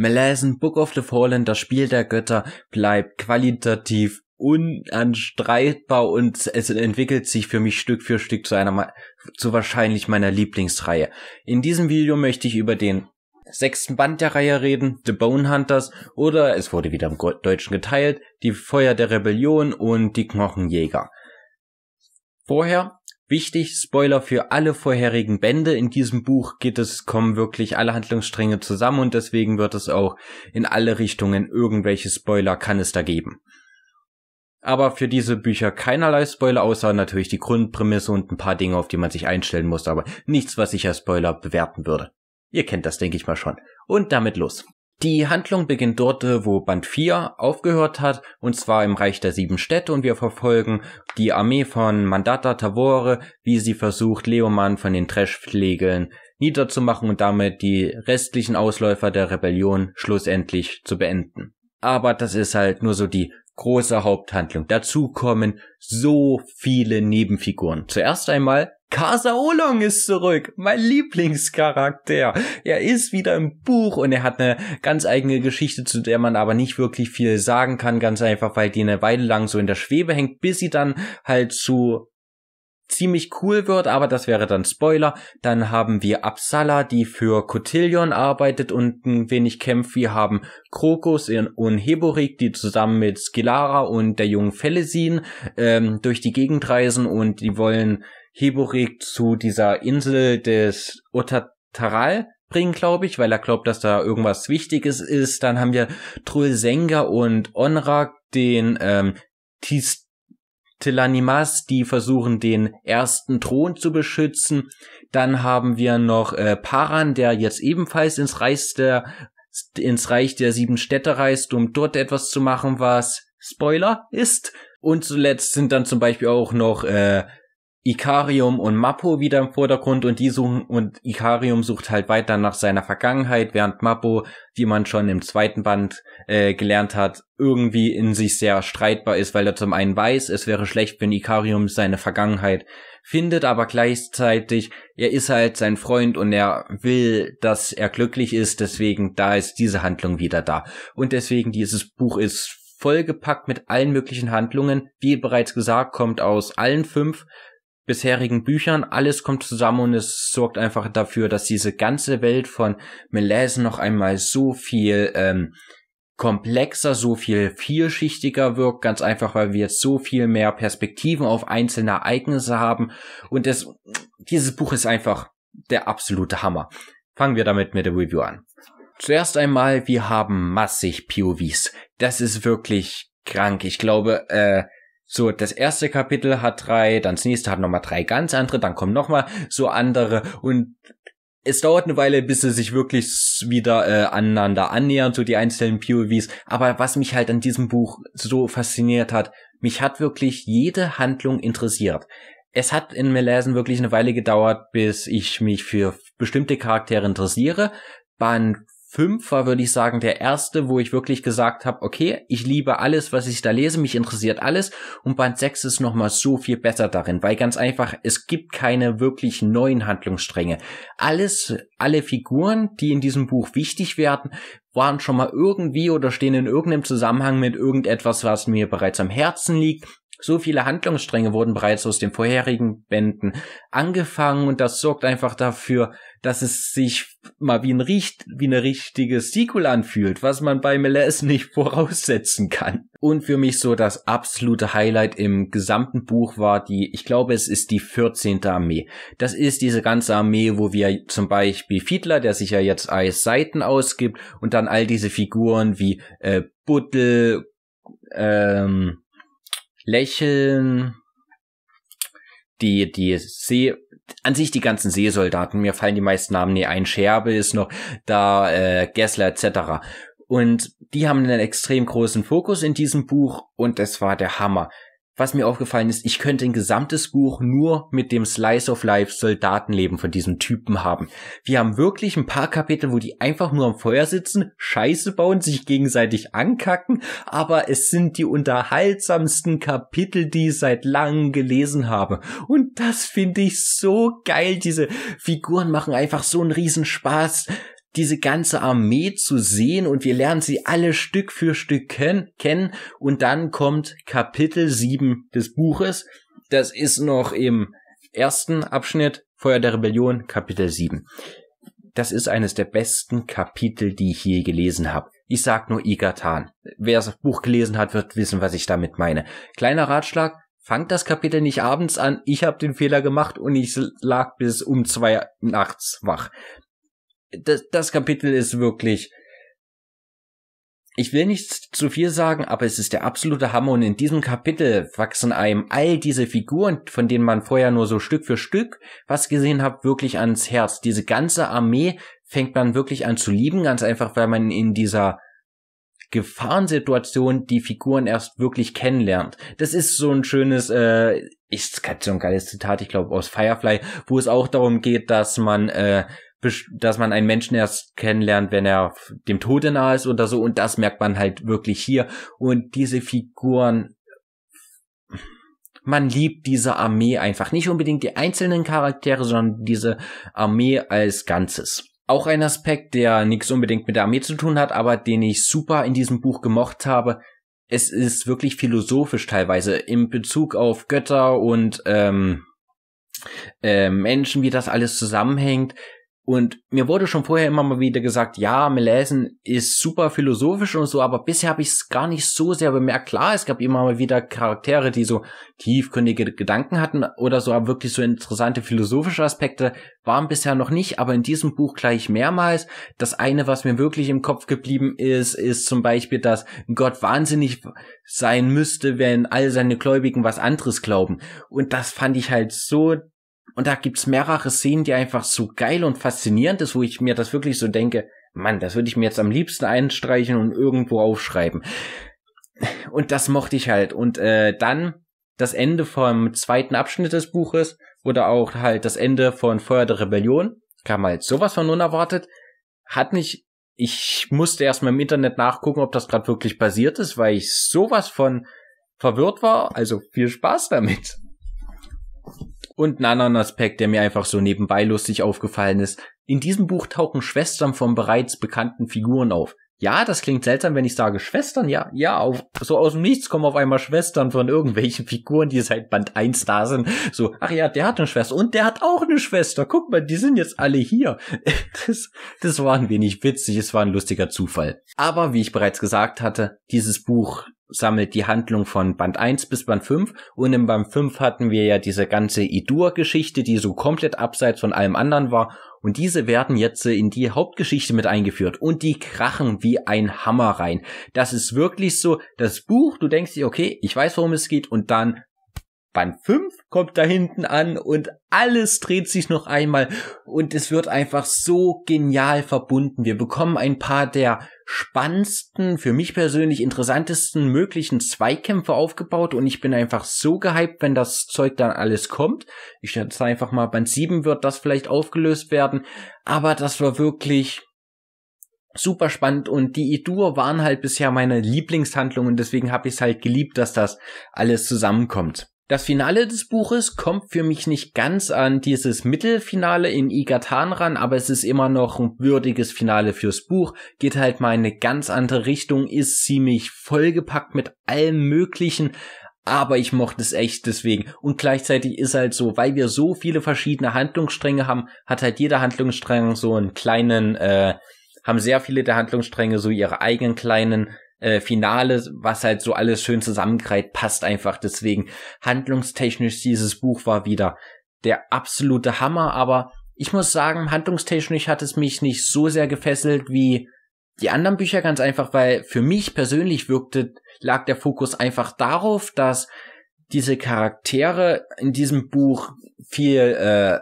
Melassen Book of the Fallen, das Spiel der Götter, bleibt qualitativ unanstreitbar und es entwickelt sich für mich Stück für Stück zu einer, zu wahrscheinlich meiner Lieblingsreihe. In diesem Video möchte ich über den sechsten Band der Reihe reden, The Bone Hunters, oder es wurde wieder im Deutschen geteilt, die Feuer der Rebellion und die Knochenjäger. Vorher Wichtig, Spoiler für alle vorherigen Bände. In diesem Buch geht es, kommen wirklich alle Handlungsstränge zusammen und deswegen wird es auch in alle Richtungen irgendwelche Spoiler kann es da geben. Aber für diese Bücher keinerlei Spoiler, außer natürlich die Grundprämisse und ein paar Dinge, auf die man sich einstellen muss, aber nichts, was ich als Spoiler bewerten würde. Ihr kennt das, denke ich mal schon. Und damit los. Die Handlung beginnt dort, äh, wo Band 4 aufgehört hat, und zwar im Reich der Sieben Städte, und wir verfolgen die Armee von Mandata Tavore, wie sie versucht, Leoman von den Trash-Pflegeln niederzumachen und damit die restlichen Ausläufer der Rebellion schlussendlich zu beenden. Aber das ist halt nur so die große Haupthandlung. Dazu kommen so viele Nebenfiguren. Zuerst einmal Kasa Olong ist zurück, mein Lieblingscharakter. Er ist wieder im Buch und er hat eine ganz eigene Geschichte, zu der man aber nicht wirklich viel sagen kann, ganz einfach, weil die eine Weile lang so in der Schwebe hängt, bis sie dann halt zu ziemlich cool wird, aber das wäre dann Spoiler. Dann haben wir Apsala, die für Cotillion arbeitet und ein wenig kämpft. Wir haben Krokus und Heborik, die zusammen mit Skilara und der jungen Felesin ähm, durch die Gegend reisen und die wollen Heborik zu dieser Insel des Otataral bringen, glaube ich, weil er glaubt, dass da irgendwas Wichtiges ist. Dann haben wir Trulsenga und Onrak, den ähm, Tistelanimas, die versuchen, den ersten Thron zu beschützen. Dann haben wir noch äh, Paran, der jetzt ebenfalls ins Reich der ins Reich der sieben Städte reist, um dort etwas zu machen, was Spoiler ist. Und zuletzt sind dann zum Beispiel auch noch äh, Ikarium und Mappo wieder im Vordergrund und die suchen und Ikarium sucht halt weiter nach seiner Vergangenheit, während Mappo, wie man schon im zweiten Band äh, gelernt hat, irgendwie in sich sehr streitbar ist, weil er zum einen weiß, es wäre schlecht, wenn Ikarium seine Vergangenheit findet, aber gleichzeitig er ist halt sein Freund und er will, dass er glücklich ist, deswegen da ist diese Handlung wieder da. Und deswegen dieses Buch ist vollgepackt mit allen möglichen Handlungen. Wie bereits gesagt, kommt aus allen fünf bisherigen Büchern. Alles kommt zusammen und es sorgt einfach dafür, dass diese ganze Welt von Melese noch einmal so viel ähm, komplexer, so viel vielschichtiger wirkt, ganz einfach, weil wir jetzt so viel mehr Perspektiven auf einzelne Ereignisse haben. Und es, dieses Buch ist einfach der absolute Hammer. Fangen wir damit mit der Review an. Zuerst einmal, wir haben massig POVs. Das ist wirklich krank. Ich glaube, äh, so, das erste Kapitel hat drei, dann das nächste hat nochmal drei ganz andere, dann kommen nochmal so andere und es dauert eine Weile, bis sie sich wirklich wieder äh, aneinander annähern, so die einzelnen POVs. Aber was mich halt an diesem Buch so fasziniert hat, mich hat wirklich jede Handlung interessiert. Es hat in Melesen wirklich eine Weile gedauert, bis ich mich für bestimmte Charaktere interessiere. Band 5 war, würde ich sagen, der erste, wo ich wirklich gesagt habe, okay, ich liebe alles, was ich da lese, mich interessiert alles und Band 6 ist nochmal so viel besser darin, weil ganz einfach, es gibt keine wirklich neuen Handlungsstränge. Alles, alle Figuren, die in diesem Buch wichtig werden, waren schon mal irgendwie oder stehen in irgendeinem Zusammenhang mit irgendetwas, was mir bereits am Herzen liegt so viele Handlungsstränge wurden bereits aus den vorherigen Bänden angefangen und das sorgt einfach dafür, dass es sich mal wie ein riecht, wie eine richtige Sequel anfühlt, was man bei Meles nicht voraussetzen kann. Und für mich so das absolute Highlight im gesamten Buch war die, ich glaube, es ist die 14. Armee. Das ist diese ganze Armee, wo wir zum Beispiel Fiedler, der sich ja jetzt als Seiten ausgibt und dann all diese Figuren wie äh, Buttel, ähm, lächeln. Die, die See, an sich die ganzen Seesoldaten, mir fallen die meisten Namen nie ein. Scherbe ist noch da, äh, Gessler etc. Und die haben einen extrem großen Fokus in diesem Buch und es war der Hammer was mir aufgefallen ist, ich könnte ein gesamtes Buch nur mit dem Slice of Life Soldatenleben von diesem Typen haben. Wir haben wirklich ein paar Kapitel, wo die einfach nur am Feuer sitzen, Scheiße bauen, sich gegenseitig ankacken, aber es sind die unterhaltsamsten Kapitel, die ich seit langem gelesen habe. Und das finde ich so geil. Diese Figuren machen einfach so einen riesen Spaß diese ganze Armee zu sehen und wir lernen sie alle Stück für Stück ken kennen und dann kommt Kapitel 7 des Buches. Das ist noch im ersten Abschnitt Feuer der Rebellion, Kapitel 7. Das ist eines der besten Kapitel, die ich je gelesen habe. Ich sag nur Igatan. Wer das Buch gelesen hat, wird wissen, was ich damit meine. Kleiner Ratschlag, fangt das Kapitel nicht abends an. Ich habe den Fehler gemacht und ich lag bis um zwei nachts wach das, das Kapitel ist wirklich. Ich will nicht zu viel sagen, aber es ist der absolute Hammer und in diesem Kapitel wachsen einem all diese Figuren, von denen man vorher nur so Stück für Stück was gesehen hat, wirklich ans Herz. Diese ganze Armee fängt man wirklich an zu lieben, ganz einfach, weil man in dieser Gefahrensituation die Figuren erst wirklich kennenlernt. Das ist so ein schönes, äh, ich hatte so ein geiles Zitat, ich glaube aus Firefly, wo es auch darum geht, dass man äh, dass man einen Menschen erst kennenlernt, wenn er dem Tode nahe ist oder so. Und das merkt man halt wirklich hier. Und diese Figuren, man liebt diese Armee einfach. Nicht unbedingt die einzelnen Charaktere, sondern diese Armee als Ganzes. Auch ein Aspekt, der nichts unbedingt mit der Armee zu tun hat, aber den ich super in diesem Buch gemocht habe. Es ist wirklich philosophisch teilweise im Bezug auf Götter und ähm, äh, Menschen, wie das alles zusammenhängt und mir wurde schon vorher immer mal wieder gesagt, ja, Melesen ist super philosophisch und so, aber bisher habe ich es gar nicht so sehr bemerkt. Klar, es gab immer mal wieder Charaktere, die so tiefgründige Gedanken hatten oder so, aber wirklich so interessante philosophische Aspekte waren bisher noch nicht, aber in diesem Buch gleich mehrmals. Das eine, was mir wirklich im Kopf geblieben ist, ist zum Beispiel, dass Gott wahnsinnig sein müsste, wenn all seine Gläubigen was anderes glauben. Und das fand ich halt so und da gibt's mehrere Szenen, die einfach so geil und faszinierend ist, wo ich mir das wirklich so denke, Mann, das würde ich mir jetzt am liebsten einstreichen und irgendwo aufschreiben. Und das mochte ich halt. Und äh, dann das Ende vom zweiten Abschnitt des Buches oder auch halt das Ende von Feuer der Rebellion kam halt sowas von unerwartet. Hat nicht, ich musste erstmal im Internet nachgucken, ob das gerade wirklich passiert ist, weil ich sowas von verwirrt war. Also viel Spaß damit. Und einen anderen Aspekt, der mir einfach so nebenbei lustig aufgefallen ist. In diesem Buch tauchen Schwestern von bereits bekannten Figuren auf. Ja, das klingt seltsam, wenn ich sage Schwestern. Ja, ja, auf, so aus dem Nichts kommen auf einmal Schwestern von irgendwelchen Figuren, die seit Band 1 da sind. So, ach ja, der hat eine Schwester und der hat auch eine Schwester. Guck mal, die sind jetzt alle hier. Das, das war ein wenig witzig, es war ein lustiger Zufall. Aber wie ich bereits gesagt hatte, dieses Buch sammelt die Handlung von Band 1 bis Band 5 und im Band 5 hatten wir ja diese ganze Idur-Geschichte, die so komplett abseits von allem anderen war und diese werden jetzt in die Hauptgeschichte mit eingeführt und die krachen wie ein Hammer rein. Das ist wirklich so, das Buch, du denkst dir, okay, ich weiß, worum es geht und dann Band 5 kommt da hinten an und alles dreht sich noch einmal und es wird einfach so genial verbunden. Wir bekommen ein paar der spannendsten, für mich persönlich interessantesten möglichen Zweikämpfe aufgebaut und ich bin einfach so gehypt, wenn das Zeug dann alles kommt. Ich schätze einfach mal, Band 7 wird das vielleicht aufgelöst werden, aber das war wirklich super spannend und die Idur waren halt bisher meine Lieblingshandlungen, und deswegen habe ich es halt geliebt, dass das alles zusammenkommt. Das Finale des Buches kommt für mich nicht ganz an dieses Mittelfinale in Igatan ran, aber es ist immer noch ein würdiges Finale fürs Buch, geht halt mal in eine ganz andere Richtung, ist ziemlich vollgepackt mit allem Möglichen, aber ich mochte es echt deswegen. Und gleichzeitig ist halt so, weil wir so viele verschiedene Handlungsstränge haben, hat halt jeder Handlungsstrang so einen kleinen, äh, haben sehr viele der Handlungsstränge so ihre eigenen kleinen äh, Finale, was halt so alles schön zusammenkreilt, passt einfach. Deswegen handlungstechnisch dieses Buch war wieder der absolute Hammer, aber ich muss sagen, handlungstechnisch hat es mich nicht so sehr gefesselt wie die anderen Bücher ganz einfach, weil für mich persönlich wirkte, lag der Fokus einfach darauf, dass diese Charaktere in diesem Buch viel äh,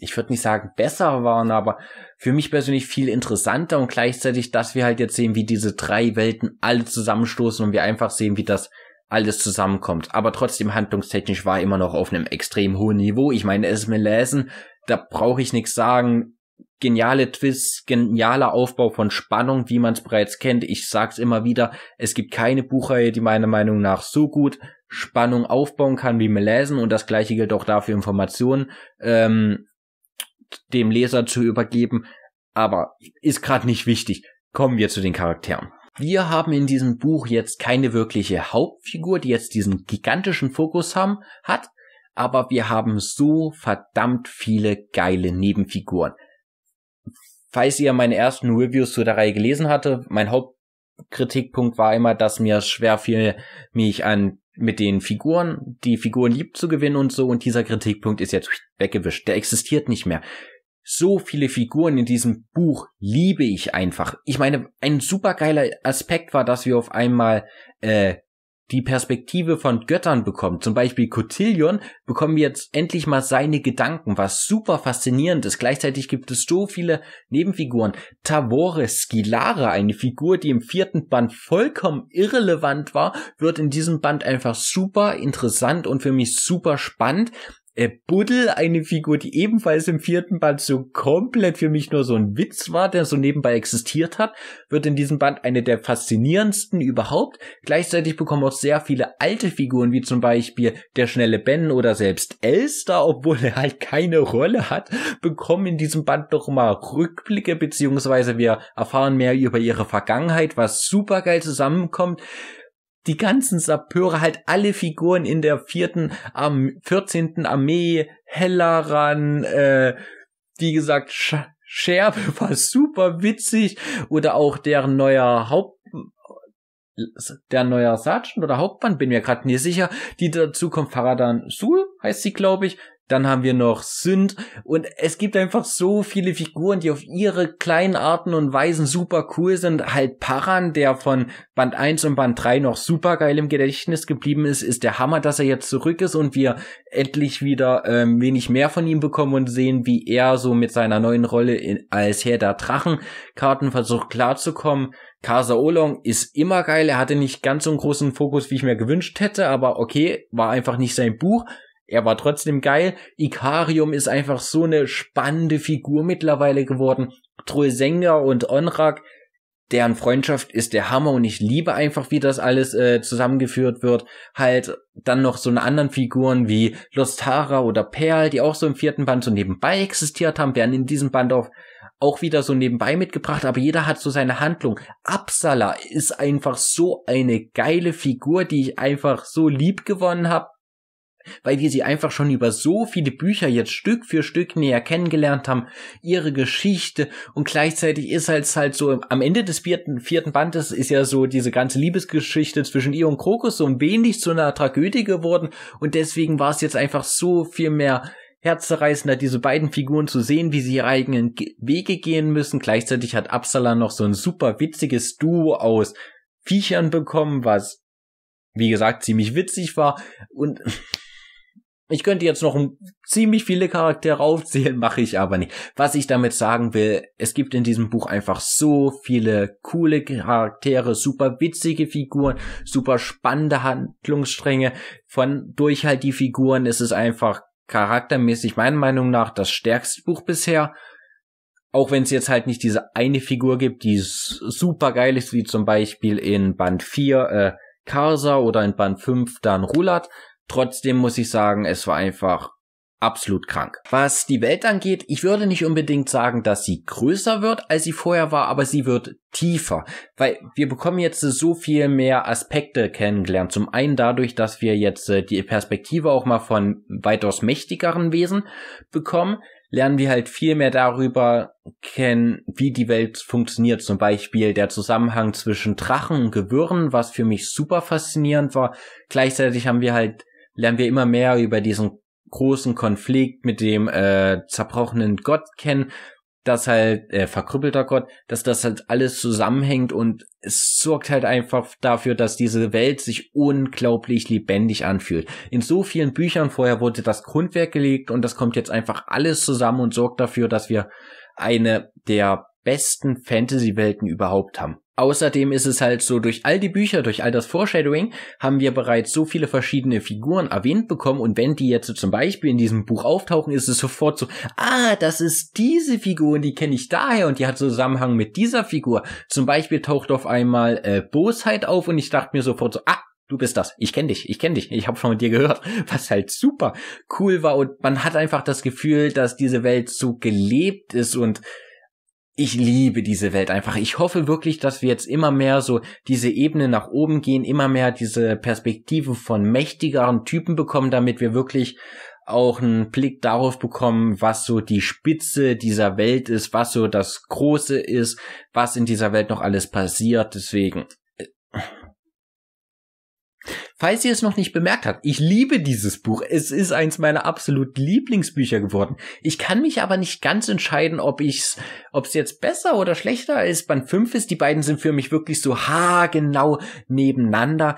ich würde nicht sagen besser waren, aber für mich persönlich viel interessanter und gleichzeitig, dass wir halt jetzt sehen, wie diese drei Welten alle zusammenstoßen und wir einfach sehen, wie das alles zusammenkommt. Aber trotzdem handlungstechnisch war immer noch auf einem extrem hohen Niveau. Ich meine, es mir lesen, da brauche ich nichts sagen. Geniale Twists, genialer Aufbau von Spannung, wie man es bereits kennt. Ich sag's immer wieder, es gibt keine Buchreihe, die meiner Meinung nach so gut Spannung aufbauen kann wie Melesen und das gleiche gilt auch dafür Informationen. Ähm, dem Leser zu übergeben, aber ist gerade nicht wichtig. Kommen wir zu den Charakteren. Wir haben in diesem Buch jetzt keine wirkliche Hauptfigur, die jetzt diesen gigantischen Fokus haben, hat, aber wir haben so verdammt viele geile Nebenfiguren. Falls ihr meine ersten Reviews zu der Reihe gelesen hatte, mein Haupt Kritikpunkt war immer, dass mir schwer fiel, mich an mit den Figuren, die Figuren lieb zu gewinnen und so. Und dieser Kritikpunkt ist jetzt weggewischt. Der existiert nicht mehr. So viele Figuren in diesem Buch liebe ich einfach. Ich meine, ein supergeiler Aspekt war, dass wir auf einmal äh, die Perspektive von Göttern bekommt. Zum Beispiel Cotillion bekommen jetzt endlich mal seine Gedanken, was super faszinierend ist. Gleichzeitig gibt es so viele Nebenfiguren. Tavore Skilare, eine Figur, die im vierten Band vollkommen irrelevant war, wird in diesem Band einfach super interessant und für mich super spannend äh, Buddel, eine Figur, die ebenfalls im vierten Band so komplett für mich nur so ein Witz war, der so nebenbei existiert hat, wird in diesem Band eine der faszinierendsten überhaupt. Gleichzeitig bekommen auch sehr viele alte Figuren, wie zum Beispiel der schnelle Ben oder selbst Elster, obwohl er halt keine Rolle hat, bekommen in diesem Band doch mal Rückblicke, beziehungsweise wir erfahren mehr über ihre Vergangenheit, was super geil zusammenkommt die ganzen Sappeure halt alle Figuren in der vierten, am 14. Armee, Helleran, äh, wie gesagt, Sch Scherbe war super witzig oder auch deren neuer Haupt äh, der neuer Sergeant oder Hauptmann, bin mir gerade nicht sicher, die dazu kommt, Faradan Sul heißt sie, glaube ich, dann haben wir noch Sünd und es gibt einfach so viele Figuren, die auf ihre kleinen Arten und Weisen super cool sind. Halt Paran, der von Band 1 und Band 3 noch super geil im Gedächtnis geblieben ist, ist der Hammer, dass er jetzt zurück ist und wir endlich wieder ähm, wenig mehr von ihm bekommen und sehen, wie er so mit seiner neuen Rolle in, als Herr der Drachenkarten versucht klarzukommen. Kasa Olong ist immer geil. Er hatte nicht ganz so einen großen Fokus, wie ich mir gewünscht hätte, aber okay, war einfach nicht sein Buch er war trotzdem geil. Ikarium ist einfach so eine spannende Figur mittlerweile geworden. Trollsenga und Onrak, deren Freundschaft ist der Hammer und ich liebe einfach, wie das alles äh, zusammengeführt wird. Halt dann noch so eine anderen Figuren wie Lostara oder Perl, die auch so im vierten Band so nebenbei existiert haben, werden in diesem Band auf auch wieder so nebenbei mitgebracht, aber jeder hat so seine Handlung. Absala ist einfach so eine geile Figur, die ich einfach so lieb gewonnen habe weil wir sie einfach schon über so viele Bücher jetzt Stück für Stück näher kennengelernt haben, ihre Geschichte und gleichzeitig ist halt halt so am Ende des vierten, vierten Bandes ist ja so diese ganze Liebesgeschichte zwischen ihr und Krokus so ein wenig zu einer Tragödie geworden und deswegen war es jetzt einfach so viel mehr herzzerreißender, diese beiden Figuren zu sehen, wie sie ihre eigenen Wege gehen müssen. Gleichzeitig hat Absalon noch so ein super witziges Duo aus Viechern bekommen, was wie gesagt, ziemlich witzig war. Und ich könnte jetzt noch ziemlich viele Charaktere aufzählen, mache ich aber nicht. Was ich damit sagen will, es gibt in diesem Buch einfach so viele coole Charaktere, super witzige Figuren, super spannende Handlungsstränge. Von durch halt die Figuren ist es einfach charaktermäßig meiner Meinung nach das stärkste Buch bisher. Auch wenn es jetzt halt nicht diese eine Figur gibt, die super geil ist, wie zum Beispiel in Band 4 äh, Karsa oder in Band 5 dann Rulat Trotzdem muss ich sagen, es war einfach absolut krank. Was die Welt angeht, ich würde nicht unbedingt sagen, dass sie größer wird, als sie vorher war, aber sie wird tiefer, weil wir bekommen jetzt so viel mehr Aspekte kennengelernt. Zum einen dadurch, dass wir jetzt äh, die Perspektive auch mal von weitaus mächtigeren Wesen bekommen, lernen wir halt viel mehr darüber kennen, wie die Welt funktioniert. Zum Beispiel der Zusammenhang zwischen Drachen und Gewürren, was für mich super faszinierend war. Gleichzeitig haben wir halt lernen wir immer mehr über diesen großen Konflikt mit dem äh, zerbrochenen Gott kennen, dass halt äh, verkrüppelter Gott, dass das halt alles zusammenhängt und es sorgt halt einfach dafür, dass diese Welt sich unglaublich lebendig anfühlt. In so vielen Büchern vorher wurde das Grundwerk gelegt und das kommt jetzt einfach alles zusammen und sorgt dafür, dass wir eine der besten Fantasy-Welten überhaupt haben. Außerdem ist es halt so, durch all die Bücher, durch all das Foreshadowing haben wir bereits so viele verschiedene Figuren erwähnt bekommen und wenn die jetzt so zum Beispiel in diesem Buch auftauchen, ist es sofort so, ah, das ist diese Figur und die kenne ich daher und die hat Zusammenhang mit dieser Figur. Zum Beispiel taucht auf einmal äh, Bosheit auf und ich dachte mir sofort so, ah, du bist das, ich kenne dich, ich kenne dich, ich habe schon mit dir gehört, was halt super cool war und man hat einfach das Gefühl, dass diese Welt so gelebt ist und ich liebe diese Welt einfach. Ich hoffe wirklich, dass wir jetzt immer mehr so diese Ebene nach oben gehen, immer mehr diese Perspektive von mächtigeren Typen bekommen, damit wir wirklich auch einen Blick darauf bekommen, was so die Spitze dieser Welt ist, was so das Große ist, was in dieser Welt noch alles passiert. Deswegen, Falls ihr es noch nicht bemerkt habt, ich liebe dieses Buch. Es ist eins meiner absolut Lieblingsbücher geworden. Ich kann mich aber nicht ganz entscheiden, ob ich's, ob es jetzt besser oder schlechter als Band 5 ist. Die beiden sind für mich wirklich so haargenau nebeneinander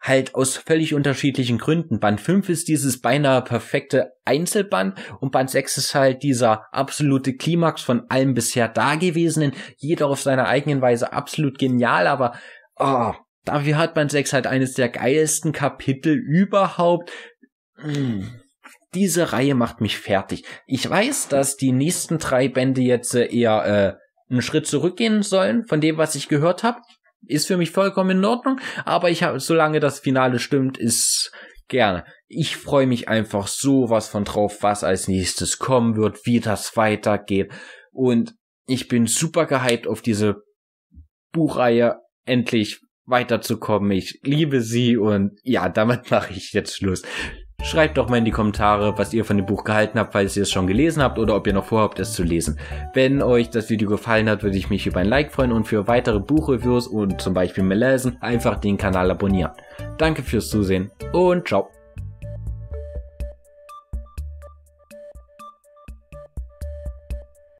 halt aus völlig unterschiedlichen Gründen. Band 5 ist dieses beinahe perfekte Einzelband und Band 6 ist halt dieser absolute Klimax von allem bisher Dagewesenen, jeder auf seiner eigenen Weise absolut genial, aber oh, Dafür hat man 6 halt eines der geilsten Kapitel überhaupt. Hm, diese Reihe macht mich fertig. Ich weiß, dass die nächsten drei Bände jetzt äh, eher äh, einen Schritt zurückgehen sollen von dem, was ich gehört habe. Ist für mich vollkommen in Ordnung, aber ich habe, solange das Finale stimmt, ist gerne. Ich freue mich einfach sowas von drauf, was als nächstes kommen wird, wie das weitergeht. Und ich bin super gehyped auf diese Buchreihe endlich weiterzukommen. Ich liebe sie und ja, damit mache ich jetzt Schluss. Schreibt doch mal in die Kommentare, was ihr von dem Buch gehalten habt, falls ihr es schon gelesen habt oder ob ihr noch vorhabt, es zu lesen. Wenn euch das Video gefallen hat, würde ich mich über ein Like freuen und für weitere Buchreviews und zum Beispiel mehr lesen, einfach den Kanal abonnieren. Danke fürs Zusehen und ciao.